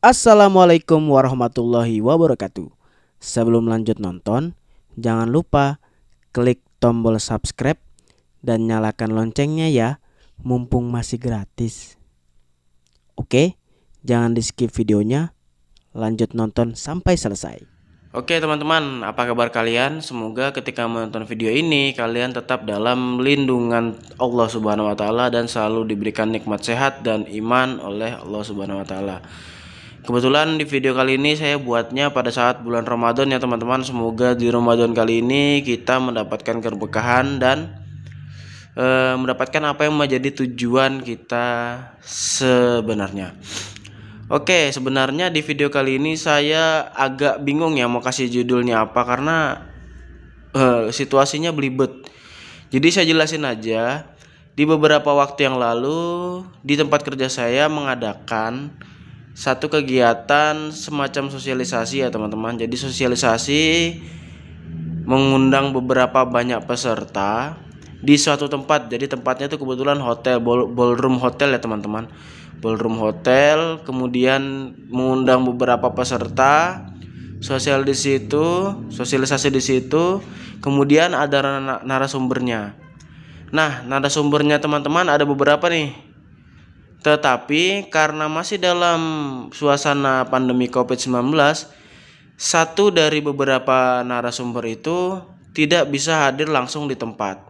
Assalamualaikum warahmatullahi wabarakatuh. Sebelum lanjut nonton, jangan lupa klik tombol subscribe dan nyalakan loncengnya ya, mumpung masih gratis. Oke, jangan di skip videonya, lanjut nonton sampai selesai. Oke teman-teman, apa kabar kalian? Semoga ketika menonton video ini kalian tetap dalam lindungan Allah Subhanahu wa taala dan selalu diberikan nikmat sehat dan iman oleh Allah Subhanahu wa taala. Kebetulan di video kali ini saya buatnya pada saat bulan Ramadan ya teman-teman. Semoga di Ramadan kali ini kita mendapatkan keberkahan dan e, mendapatkan apa yang menjadi tujuan kita sebenarnya. Oke, sebenarnya di video kali ini saya agak bingung ya mau kasih judulnya apa karena e, situasinya belibet. Jadi saya jelasin aja. Di beberapa waktu yang lalu di tempat kerja saya mengadakan satu kegiatan semacam sosialisasi ya teman-teman. Jadi sosialisasi mengundang beberapa banyak peserta di suatu tempat. Jadi tempatnya itu kebetulan hotel ballroom hotel ya teman-teman. Ballroom hotel kemudian mengundang beberapa peserta sosial di situ, sosialisasi di situ, kemudian ada narasumbernya. Nah, narasumbernya teman-teman ada beberapa nih tetapi karena masih dalam suasana pandemi COVID-19, satu dari beberapa narasumber itu tidak bisa hadir langsung di tempat.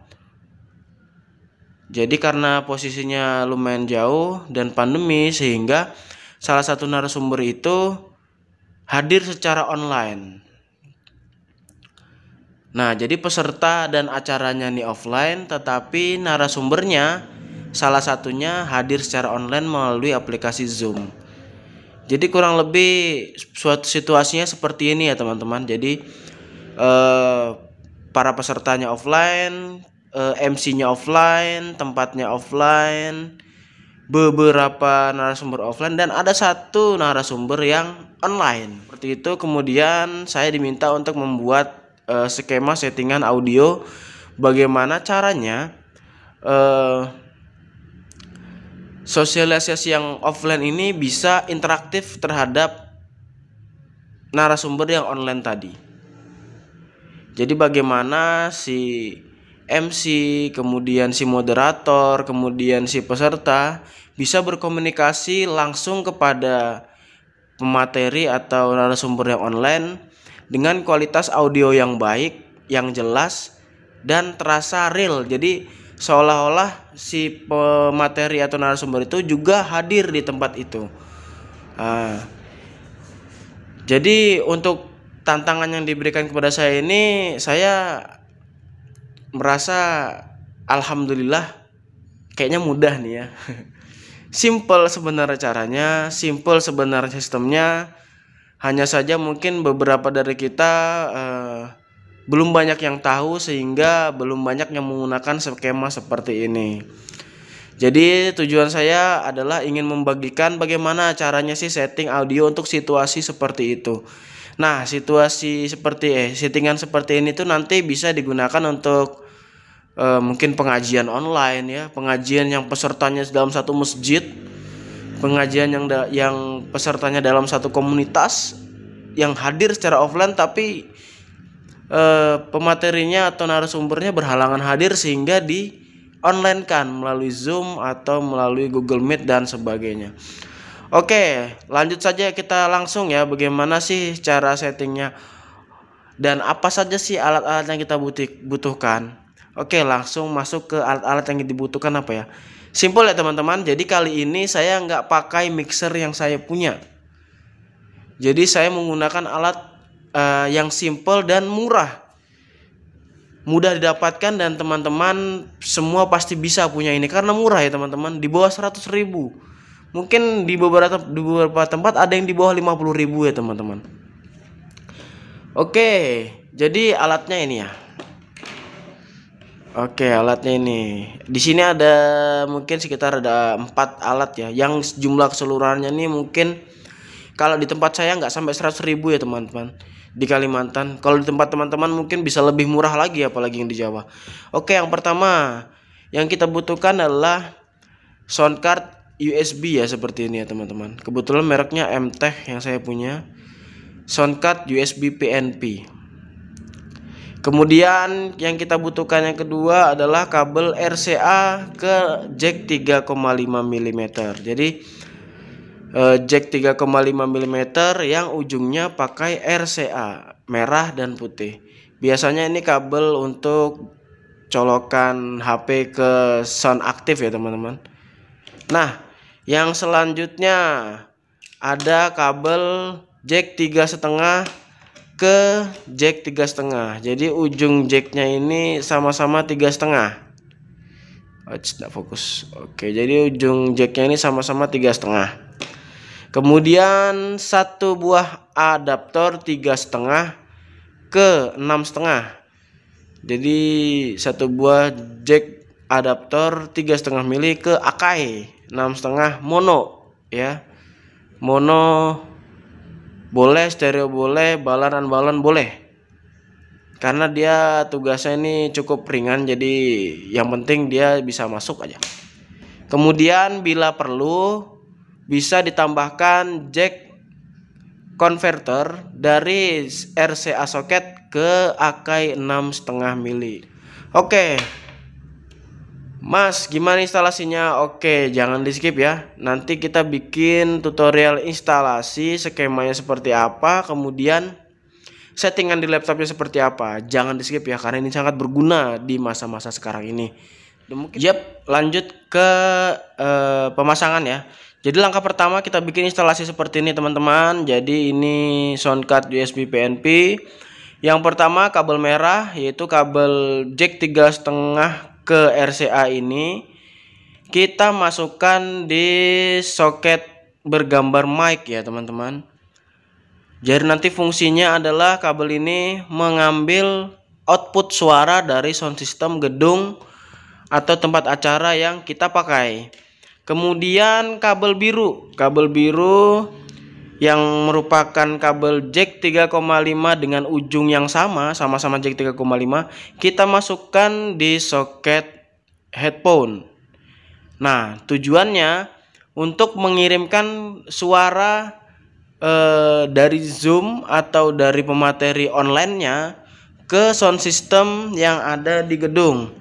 Jadi karena posisinya lumayan jauh dan pandemi sehingga salah satu narasumber itu hadir secara online. Nah, jadi peserta dan acaranya nih offline tetapi narasumbernya salah satunya hadir secara online melalui aplikasi Zoom. Jadi kurang lebih suatu situasinya seperti ini ya teman-teman. Jadi eh, para pesertanya offline, eh, MC-nya offline, tempatnya offline, beberapa narasumber offline dan ada satu narasumber yang online. Seperti itu kemudian saya diminta untuk membuat eh, skema settingan audio bagaimana caranya eh sosialisasi yang offline ini bisa interaktif terhadap narasumber yang online tadi. Jadi bagaimana si MC, kemudian si moderator, kemudian si peserta bisa berkomunikasi langsung kepada pemateri atau narasumber yang online dengan kualitas audio yang baik, yang jelas dan terasa real. Jadi seolah-olah si pemateri atau narasumber itu juga hadir di tempat itu. Uh, jadi untuk tantangan yang diberikan kepada saya ini saya merasa alhamdulillah kayaknya mudah nih ya. Simple sebenarnya caranya, simple sebenarnya sistemnya. Hanya saja mungkin beberapa dari kita uh, belum banyak yang tahu sehingga belum banyak yang menggunakan skema seperti ini. Jadi tujuan saya adalah ingin membagikan bagaimana caranya sih setting audio untuk situasi seperti itu. Nah, situasi seperti eh settingan seperti ini tuh nanti bisa digunakan untuk eh, mungkin pengajian online ya, pengajian yang pesertanya dalam satu masjid, pengajian yang yang pesertanya dalam satu komunitas yang hadir secara offline tapi eh, pematerinya atau narasumbernya berhalangan hadir sehingga di online kan melalui Zoom atau melalui Google Meet dan sebagainya. Oke, lanjut saja kita langsung ya bagaimana sih cara settingnya dan apa saja sih alat-alat yang kita butuhkan. Oke, langsung masuk ke alat-alat yang dibutuhkan apa ya. Simpel ya teman-teman, jadi kali ini saya nggak pakai mixer yang saya punya. Jadi saya menggunakan alat uh, yang simple dan murah mudah didapatkan dan teman-teman semua pasti bisa punya ini karena murah ya teman-teman di bawah 100 ribu mungkin di beberapa di beberapa tempat ada yang di bawah 50 ribu ya teman-teman oke jadi alatnya ini ya oke alatnya ini di sini ada mungkin sekitar ada empat alat ya yang jumlah keseluruhannya ini mungkin kalau di tempat saya nggak sampai 100 ribu ya teman-teman di Kalimantan. Kalau di tempat teman-teman mungkin bisa lebih murah lagi apalagi yang di Jawa. Oke, yang pertama yang kita butuhkan adalah sound card USB ya seperti ini ya teman-teman. Kebetulan mereknya MTech yang saya punya. Sound card USB PNP. Kemudian yang kita butuhkan yang kedua adalah kabel RCA ke jack 3,5 mm. Jadi Eh, jack 3,5 mm yang ujungnya pakai RCA merah dan putih. Biasanya ini kabel untuk colokan HP ke sound aktif ya teman-teman. Nah, yang selanjutnya ada kabel jack tiga setengah ke jack tiga setengah. Jadi ujung jacknya ini sama-sama tiga setengah. Oh, tidak fokus. Oke, jadi ujung jacknya ini sama-sama tiga setengah. Kemudian satu buah adaptor tiga setengah ke enam setengah. Jadi satu buah jack adaptor tiga setengah mili ke Akai enam setengah mono ya mono boleh stereo boleh balaran balon boleh karena dia tugasnya ini cukup ringan jadi yang penting dia bisa masuk aja kemudian bila perlu bisa ditambahkan jack converter dari RCA socket ke Akai 6,5 mili. Oke. Mas, gimana instalasinya? Oke, jangan di-skip ya. Nanti kita bikin tutorial instalasi, skemanya seperti apa, kemudian settingan di laptopnya seperti apa. Jangan di-skip ya karena ini sangat berguna di masa-masa sekarang ini. Yap, lanjut ke uh, pemasangan ya. Jadi langkah pertama kita bikin instalasi seperti ini teman-teman. Jadi ini sound card USB PNP. Yang pertama kabel merah yaitu kabel jack tiga setengah ke RCA ini kita masukkan di soket bergambar mic ya teman-teman. Jadi nanti fungsinya adalah kabel ini mengambil output suara dari sound system gedung atau tempat acara yang kita pakai. Kemudian kabel biru, kabel biru yang merupakan kabel jack 3,5 dengan ujung yang sama, sama-sama jack 3,5, kita masukkan di soket headphone. Nah, tujuannya untuk mengirimkan suara eh, dari Zoom atau dari pemateri online-nya ke sound system yang ada di gedung.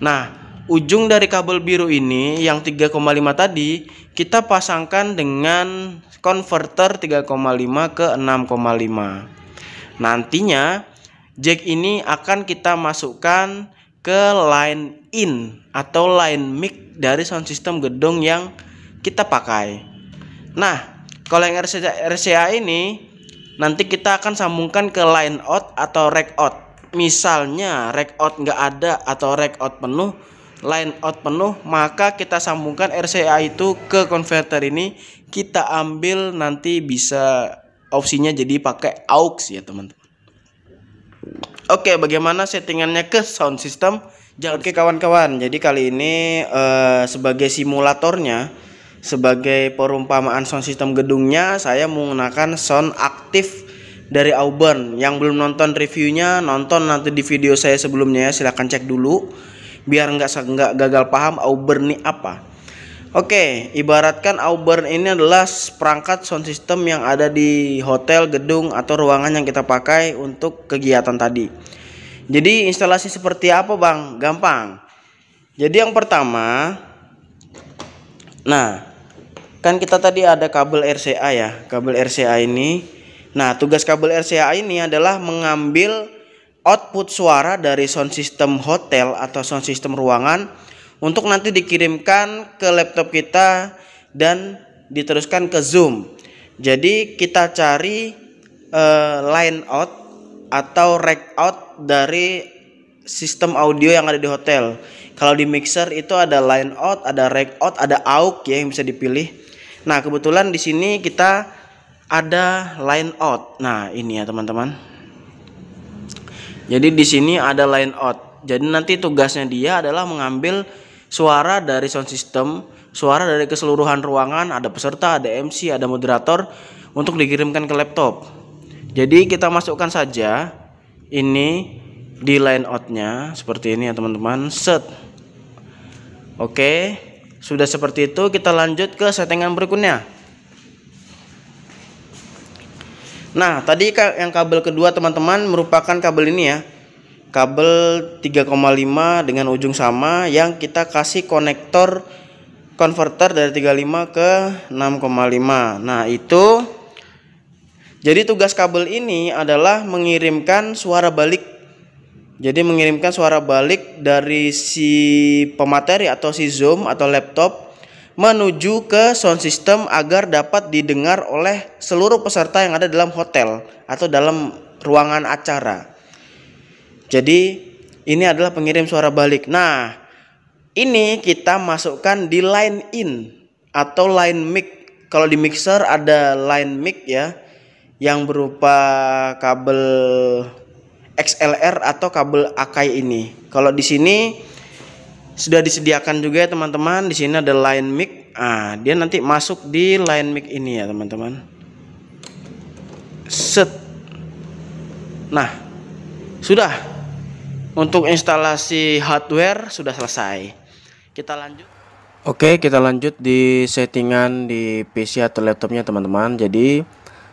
Nah, ujung dari kabel biru ini yang 3,5 tadi kita pasangkan dengan converter 3,5 ke 6,5 nantinya jack ini akan kita masukkan ke line in atau line mic dari sound system gedung yang kita pakai nah kalau yang RCA, RCA ini nanti kita akan sambungkan ke line out atau rack out misalnya rack out nggak ada atau rack out penuh line out penuh maka kita sambungkan RCA itu ke converter ini kita ambil nanti bisa opsinya jadi pakai aux ya teman-teman Oke bagaimana settingannya ke sound system Jangan Oke kawan-kawan jadi kali ini uh, sebagai simulatornya sebagai perumpamaan sound system gedungnya saya menggunakan sound aktif dari Auburn yang belum nonton reviewnya nonton nanti di video saya sebelumnya ya silahkan cek dulu biar nggak nggak gagal paham Auburn ini apa. Oke, ibaratkan Auburn ini adalah perangkat sound system yang ada di hotel, gedung, atau ruangan yang kita pakai untuk kegiatan tadi. Jadi instalasi seperti apa bang? Gampang. Jadi yang pertama, nah kan kita tadi ada kabel RCA ya, kabel RCA ini. Nah tugas kabel RCA ini adalah mengambil output suara dari sound system hotel atau sound system ruangan untuk nanti dikirimkan ke laptop kita dan diteruskan ke Zoom. Jadi kita cari uh, line out atau rack out dari sistem audio yang ada di hotel. Kalau di mixer itu ada line out, ada rack out, ada AUX ya yang bisa dipilih. Nah, kebetulan di sini kita ada line out. Nah, ini ya teman-teman. Jadi di sini ada line out. Jadi nanti tugasnya dia adalah mengambil suara dari sound system, suara dari keseluruhan ruangan, ada peserta, ada MC, ada moderator untuk dikirimkan ke laptop. Jadi kita masukkan saja ini di line outnya seperti ini ya teman-teman. Set. Oke, sudah seperti itu kita lanjut ke settingan berikutnya. Nah, tadi yang kabel kedua teman-teman merupakan kabel ini ya. Kabel 3,5 dengan ujung sama yang kita kasih konektor converter dari 35 ke 6,5. Nah, itu jadi tugas kabel ini adalah mengirimkan suara balik. Jadi mengirimkan suara balik dari si pemateri atau si zoom atau laptop menuju ke sound system agar dapat didengar oleh seluruh peserta yang ada dalam hotel atau dalam ruangan acara. Jadi ini adalah pengirim suara balik. Nah, ini kita masukkan di line in atau line mic. Kalau di mixer ada line mic ya yang berupa kabel XLR atau kabel Akai ini. Kalau di sini sudah disediakan juga ya teman-teman di sini ada line mic ah dia nanti masuk di line mic ini ya teman-teman set nah sudah untuk instalasi hardware sudah selesai kita lanjut Oke kita lanjut di settingan di PC atau laptopnya teman-teman jadi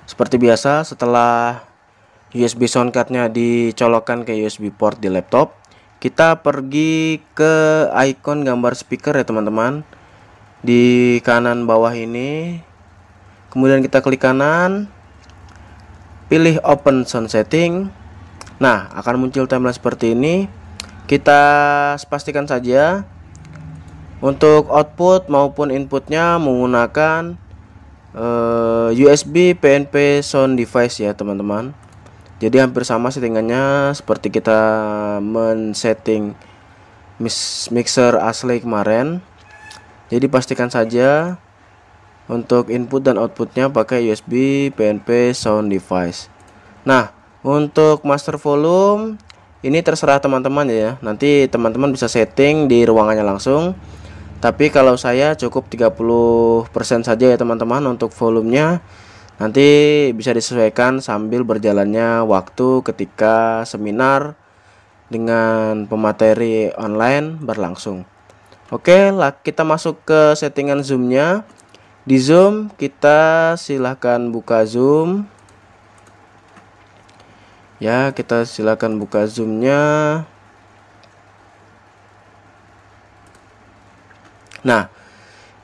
seperti biasa setelah USB soundcardnya dicolokkan ke USB port di laptop kita pergi ke icon gambar speaker ya teman-teman di kanan bawah ini kemudian kita klik kanan pilih open sound setting nah akan muncul timeline seperti ini kita pastikan saja untuk output maupun inputnya menggunakan uh, eh, USB PNP sound device ya teman-teman jadi hampir sama settingannya seperti kita men-setting mixer asli kemarin jadi pastikan saja untuk input dan outputnya pakai USB PNP sound device nah untuk master volume ini terserah teman-teman ya nanti teman-teman bisa setting di ruangannya langsung tapi kalau saya cukup 30% saja ya teman-teman untuk volumenya Nanti bisa disesuaikan sambil berjalannya waktu ketika seminar dengan pemateri online berlangsung. Oke, lah kita masuk ke settingan zoomnya. Di zoom kita silahkan buka zoom. Ya, kita silahkan buka zoomnya. Nah,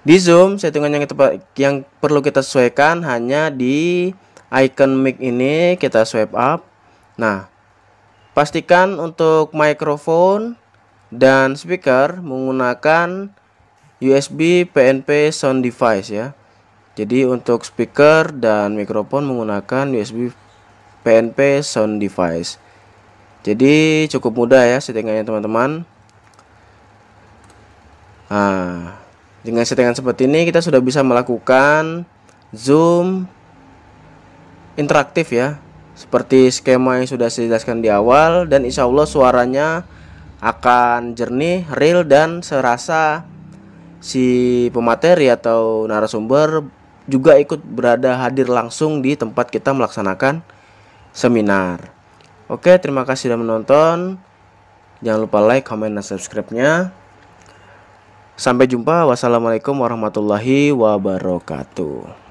di Zoom, settingan yang kita yang perlu kita sesuaikan hanya di icon mic ini kita swipe up. Nah, pastikan untuk microphone dan speaker menggunakan USB PNP sound device ya. Jadi untuk speaker dan mikrofon menggunakan USB PNP sound device. Jadi cukup mudah ya settingannya teman-teman. Nah, dengan settingan seperti ini kita sudah bisa melakukan zoom interaktif ya. Seperti skema yang sudah saya jelaskan di awal dan insya Allah suaranya akan jernih, real dan serasa si pemateri atau narasumber juga ikut berada hadir langsung di tempat kita melaksanakan seminar. Oke, terima kasih sudah menonton. Jangan lupa like, comment, dan subscribe-nya. Sampai jumpa. Wassalamualaikum warahmatullahi wabarakatuh.